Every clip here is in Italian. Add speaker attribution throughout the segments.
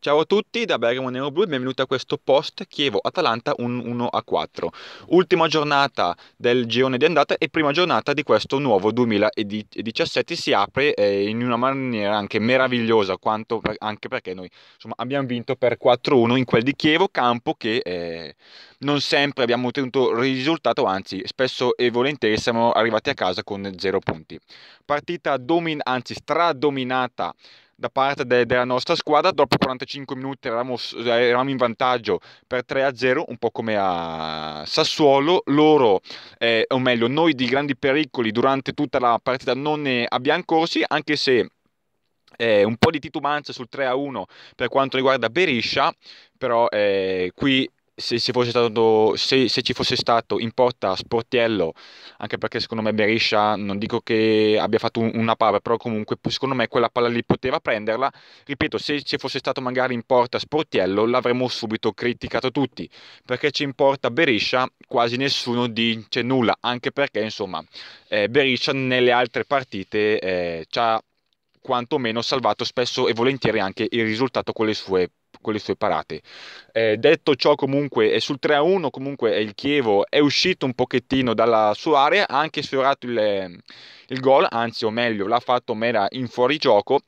Speaker 1: Ciao a tutti da Bergamo Nero Blu e benvenuti a questo post Chievo-Atalanta 1-4. 1 Ultima giornata del girone di andata e prima giornata di questo nuovo 2017 si apre eh, in una maniera anche meravigliosa, quanto per, anche perché noi insomma, abbiamo vinto per 4-1 in quel di Chievo, campo che eh, non sempre abbiamo ottenuto risultato, anzi spesso e volentieri siamo arrivati a casa con 0 punti. Partita domin- anzi stradominata da parte de- della nostra squadra. Dopo 45 minuti eravamo, eravamo in vantaggio per 3-0, un po' come a Sassuolo. Loro, eh, o meglio, noi di grandi pericoli durante tutta la partita non ne abbiamo corsi, anche se... Eh, un po' di titubanza sul 3-1 per quanto riguarda Beriscia, però eh, qui se ci, stato, se, se ci, fosse stato in porta Sportiello, anche perché secondo me Berisha, non dico che abbia fatto un, una palla, però comunque secondo me quella palla lì poteva prenderla. Ripeto, se ci fosse stato magari in porta Sportiello, l'avremmo subito criticato tutti, perché ci importa Berisha, quasi nessuno dice nulla, anche perché insomma eh, Beriscia nelle altre partite eh, ci ha quantomeno salvato spesso e volentieri anche il risultato con le sue con le sue parate. Eh, detto ciò comunque è sul 3-1 comunque il Chievo è uscito un pochettino dalla sua area, ha anche sfiorato il, eh, il gol, anzi o meglio l'ha fatto Mera in fuorigioco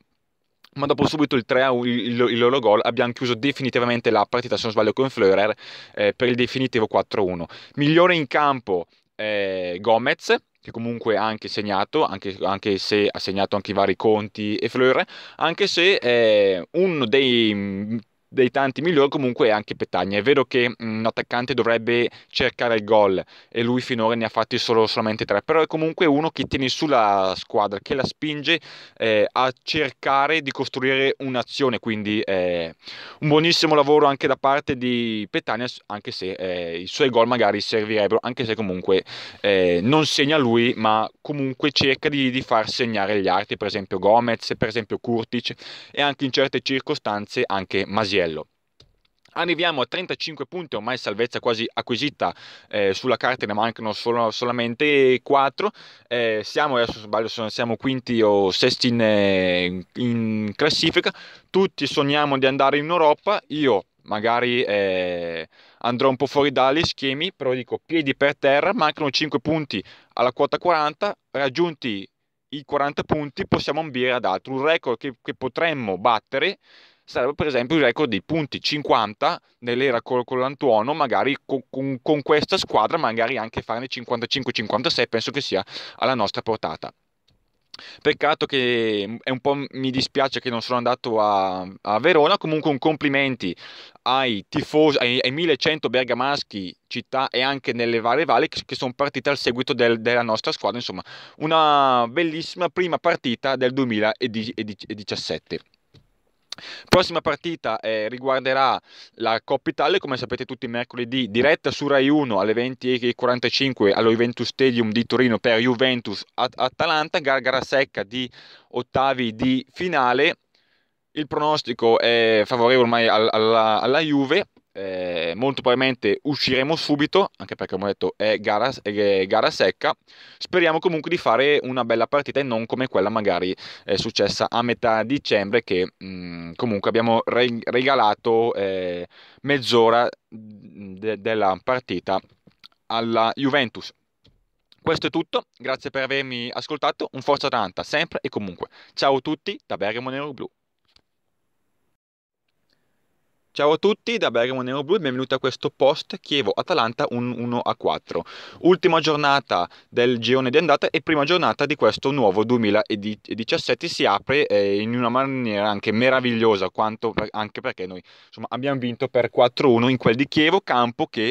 Speaker 1: ma dopo subito il 3 1 il, il loro gol abbiamo chiuso definitivamente la partita se non sbaglio con Fleurer eh, per il definitivo 4-1 migliore in campo eh, Gomez che comunque ha anche segnato, anche, anche, se ha segnato anche i vari Conti e Fleurer, anche se eh, uno dei dei tanti migliori comunque è anche Petagna. È vero che un attaccante dovrebbe cercare il gol e lui finora ne ha fatti solo, solamente tre, però è comunque uno che tiene sulla squadra, che la spinge eh, a cercare di costruire un'azione, quindi eh, un buonissimo lavoro anche da parte di Petagna, anche se eh, i suoi gol magari servirebbero, anche se comunque eh, non segna lui, ma comunque cerca di, di far segnare gli arti per esempio Gomez, per esempio Kurtic e anche in certe circostanze anche Masier. Bargello. Arriviamo a 35 punti, ormai salvezza quasi acquisita, eh, sulla carta ne mancano solo, solamente 4, eh, siamo, adesso sbaglio, siamo quinti o sesti in, eh, in, classifica, tutti sogniamo di andare in Europa, io magari eh, andrò un po' fuori dagli schemi, però dico piedi per terra, mancano 5 punti alla quota 40, raggiunti i 40 punti possiamo ambire ad altro, un record che, che potremmo battere sarebbe per esempio il record dei punti 50 nell'era con Colantuono, magari con, con, con questa squadra, magari anche farne 55-56, penso che sia alla nostra portata. Peccato che mm, è un po' mi dispiace che non sono andato a, a Verona. Comunque, un complimenti ai tifosi, ai, ai, 1100 bergamaschi, città e anche nelle varie valli che, che sono partite al seguito del, della nostra squadra. Insomma, una bellissima prima partita del 2017. Prossima partita eh, riguarderà la Coppa Italia, come sapete tutti mercoledì, diretta su Rai 1 alle 20.45 allo Juventus Stadium di Torino per Juventus Atalanta, gargara secca di ottavi di finale. Il pronostico è favorevole ormai all- alla-, alla Juve, eh, molto probabilmente usciremo subito, anche perché come ho detto è gara, è gara, secca. Speriamo comunque di fare una bella partita e non come quella magari eh, successa a metà dicembre che mh, mm, comunque abbiamo regalato eh, mezz'ora de- della partita alla Juventus. Questo è tutto, grazie per avermi ascoltato, un Forza Atalanta sempre e comunque. Ciao a tutti da Bergamo Nero Blu. Ciao a tutti da Bergamo Nero Blu e benvenuti a questo post Chievo-Atalanta 1 a 4. Ultima giornata del girone di andata e prima giornata di questo nuovo 2017 si apre eh, in una maniera anche meravigliosa, quanto, anche perché noi insomma, abbiamo vinto per 4-1 in quel di Chievo, campo che